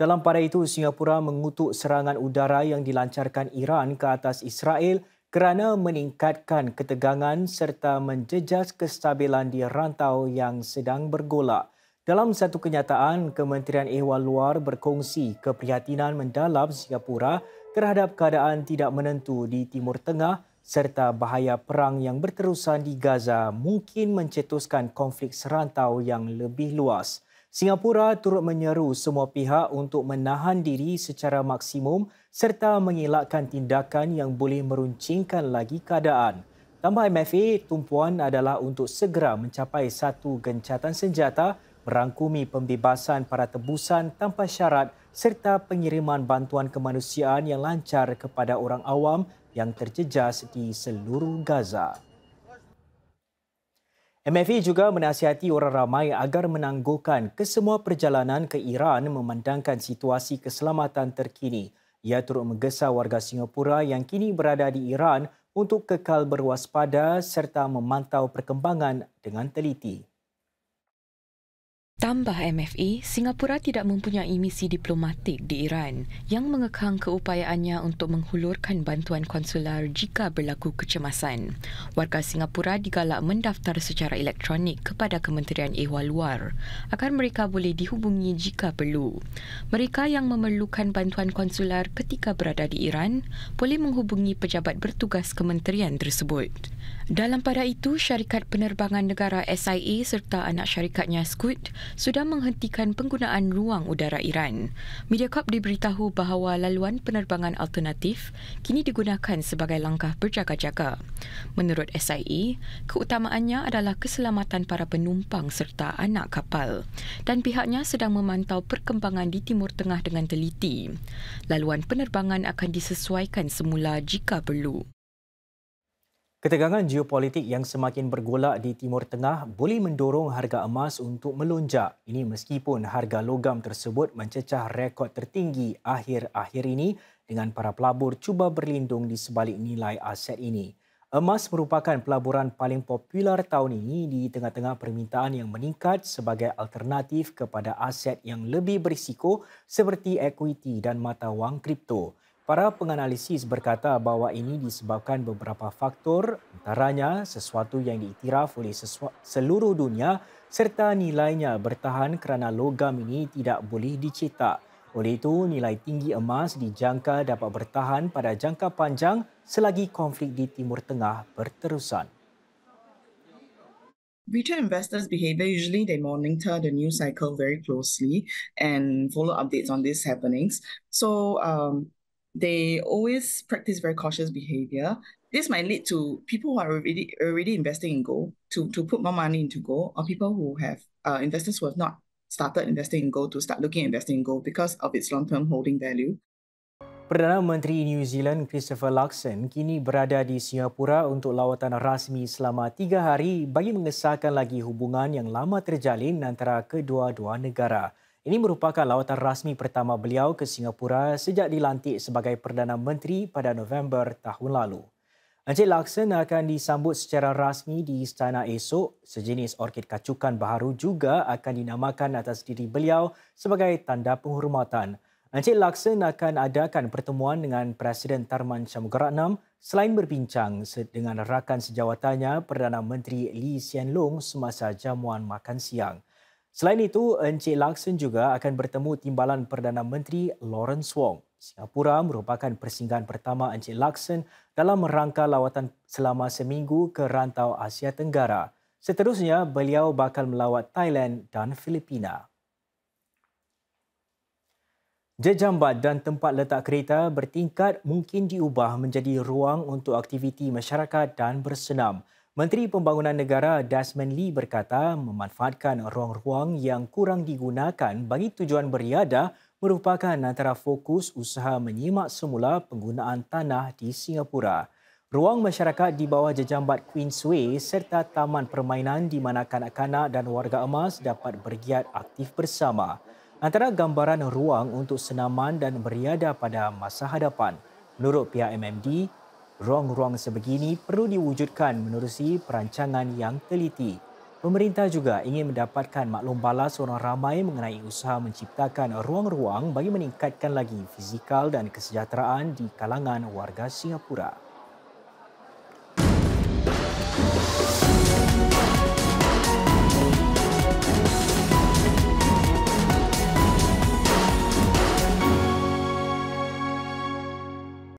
Dalam pada itu, Singapura mengutuk serangan udara yang dilancarkan Iran ke atas Israel kerana meningkatkan ketegangan serta menjejas kestabilan di rantau yang sedang bergolak. Dalam satu kenyataan, Kementerian Ehwal Luar berkongsi keprihatinan mendalam Singapura terhadap keadaan tidak menentu di Timur Tengah serta bahaya perang yang berterusan di Gaza mungkin mencetuskan konflik serantau yang lebih luas. Singapura turut menyeru semua pihak untuk menahan diri secara maksimum serta mengelakkan tindakan yang boleh meruncingkan lagi keadaan. Tambah MFA, tumpuan adalah untuk segera mencapai satu gencatan senjata merangkumi pembebasan para tebusan tanpa syarat serta pengiriman bantuan kemanusiaan yang lancar kepada orang awam yang terjejas di seluruh Gaza. MFE juga menasihati orang ramai agar menangguhkan kesemua perjalanan ke Iran memandangkan situasi keselamatan terkini. Ia turut menggesa warga Singapura yang kini berada di Iran untuk kekal berwaspada serta memantau perkembangan dengan teliti. Tambah MFA, Singapura tidak mempunyai misi diplomatik di Iran yang mengekang keupayaannya untuk menghulurkan bantuan konsular jika berlaku kecemasan. Warga Singapura digalak mendaftar secara elektronik kepada Kementerian Ehwal Luar agar mereka boleh dihubungi jika perlu. Mereka yang memerlukan bantuan konsular ketika berada di Iran boleh menghubungi pejabat bertugas kementerian tersebut. Dalam pada itu, syarikat penerbangan negara SIA serta anak syarikatnya Scoot sudah menghentikan penggunaan ruang udara Iran. Mediacorp diberitahu bahawa laluan penerbangan alternatif kini digunakan sebagai langkah berjaga-jaga. Menurut SIE, keutamaannya adalah keselamatan para penumpang serta anak kapal dan pihaknya sedang memantau perkembangan di Timur Tengah dengan teliti. Laluan penerbangan akan disesuaikan semula jika perlu. Ketegangan geopolitik yang semakin bergolak di Timur Tengah boleh mendorong harga emas untuk melonjak. Ini meskipun harga logam tersebut mencecah rekod tertinggi akhir-akhir ini dengan para pelabur cuba berlindung di sebalik nilai aset ini. Emas merupakan pelaburan paling popular tahun ini di tengah-tengah permintaan yang meningkat sebagai alternatif kepada aset yang lebih berisiko seperti equity dan mata wang kripto. Para penganalisis berkata bahawa ini disebabkan beberapa faktor antaranya sesuatu yang diiktiraf oleh seluruh dunia serta nilainya bertahan kerana logam ini tidak boleh dicetak. Oleh itu, nilai tinggi emas dijangka dapat bertahan pada jangka panjang selagi konflik di Timur Tengah berterusan. Retail investors' behavior usually they monitor the news cycle very closely and follow updates on these happenings. So um, They always practice very cautious behavior. This might lead to people who are already already investing in gold to, to put more money into gold, or people who have uh, investors who have not started investing in gold to start looking at investing in gold because of its long-term holding value. Perdana Menteri New Zealand Christopher Luxon kini berada di Singapura untuk lawatan rasmi selama tiga hari bagi mengesahkan lagi hubungan yang lama terjalin antara kedua-dua negara. Ini merupakan lawatan rasmi pertama beliau ke Singapura sejak dilantik sebagai Perdana Menteri pada November tahun lalu. Encik Laksen akan disambut secara rasmi di istana esok. Sejenis orkid kacukan baru juga akan dinamakan atas diri beliau sebagai tanda penghormatan. Encik Laksen akan adakan pertemuan dengan Presiden Tarman Shamugaratnam selain berbincang dengan rakan sejawatannya Perdana Menteri Lee Hsien Loong semasa jamuan makan siang. Selain itu, Encik Laksen juga akan bertemu Timbalan Perdana Menteri Lawrence Wong. Singapura merupakan persinggahan pertama Encik Laksen dalam rangka lawatan selama seminggu ke rantau Asia Tenggara. Seterusnya, beliau bakal melawat Thailand dan Filipina. Jejambat dan tempat letak kereta bertingkat mungkin diubah menjadi ruang untuk aktiviti masyarakat dan bersenam. Menteri Pembangunan Negara Desmond Lee berkata memanfaatkan ruang-ruang yang kurang digunakan bagi tujuan beriadah merupakan antara fokus usaha menyimak semula penggunaan tanah di Singapura. Ruang masyarakat di bawah jejambat Queensway serta taman permainan di mana kanak-kanak dan warga emas dapat bergiat aktif bersama. Antara gambaran ruang untuk senaman dan beriada pada masa hadapan. Menurut pihak MMD, Ruang-ruang sebegini perlu diwujudkan menerusi perancangan yang teliti. Pemerintah juga ingin mendapatkan maklum balas orang ramai mengenai usaha menciptakan ruang-ruang bagi meningkatkan lagi fizikal dan kesejahteraan di kalangan warga Singapura.